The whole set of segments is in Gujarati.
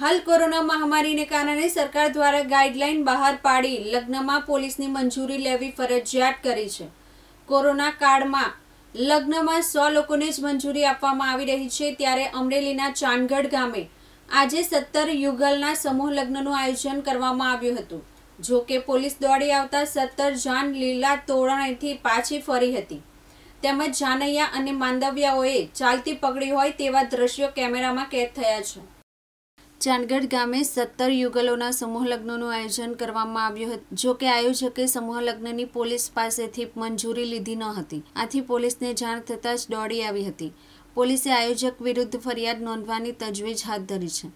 હાલ કોરોના મહામારીને કારણે સરકાર દ્વારા ગાઈડલાઈન બહાર પાડી લગ્નમાં પોલીસની મંજૂરી લેવી ફરજિયાત કરી છે કોરોના કાળમાં લગ્નમાં સો લોકોને જ મંજૂરી આપવામાં આવી રહી છે ત્યારે અમરેલીના ચાંદગઢ ગામે આજે સત્તર યુગલના સમૂહ લગ્નનું આયોજન કરવામાં આવ્યું હતું જો કે પોલીસ દોડી આવતા સત્તર જાન લીલા તોરણથી પાછી ફરી હતી તેમજ જાનૈયા અને માંદવ્યાઓએ ચાલતી પકડી હોય તેવા દ્રશ્યો કેમેરામાં કેદ થયા છે ચાંદગઢ ગામે સત્તર યુગલોના સમૂહ લગ્નનું આયોજન કરવામાં આવ્યું હતું જો કે આયોજકે સમૂહ લગ્નની પોલીસ પાસેથી મંજૂરી લીધી ન હતી આથી પોલીસને જાણ થતાં જ દોડી આવી હતી પોલીસે આયોજક વિરુદ્ધ ફરિયાદ નોંધવાની તજવીજ હાથ ધરી છે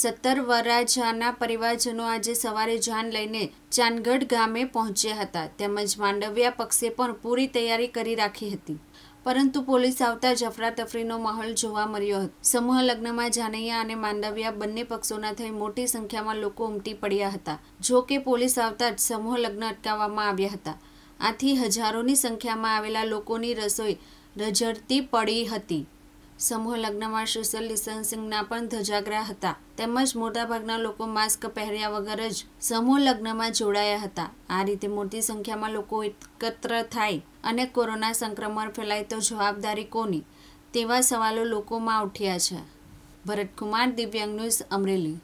સત્તર વરાજાના પરિવારજનો આજે સવારે જાન લઈને ચાંદગઢ ગામે પહોંચ્યા હતા તેમજ માંડવ્યા પક્ષે પણ પૂરી તૈયારી કરી રાખી હતી પરંતુ પોલીસ આવતા જ અફરાતફરીનો માહોલ જોવા મળ્યો હતો સમૂહ લગ્નમાં જાનૈયા અને માંડવિયા બંને પક્ષોના થઈ મોટી સંખ્યામાં લોકો ઉમટી પડ્યા હતા જો કે પોલીસ આવતા જ સમૂહ લગ્ન અટકાવવામાં આવ્યા હતા આથી હજારોની સંખ્યામાં આવેલા લોકોની રસોઈ રઝળતી પડી હતી સમૂહ લગ્નમાં સોશિયલ ડિસ્ટન્સિંગના પણ ધજાગરા હતા તેમજ મોટાભાગના લોકો માસ્ક પહેર્યા વગર જ સમૂહ લગ્નમાં જોડાયા હતા આ રીતે મોટી સંખ્યામાં લોકો એકત્ર થાય અને કોરોના સંક્રમણ ફેલાય તો જવાબદારી કોની તેવા સવાલો લોકોમાં ઉઠ્યા છે ભરતકુમાર કુમાર દિવ્યાંગ ન્યૂઝ અમરેલી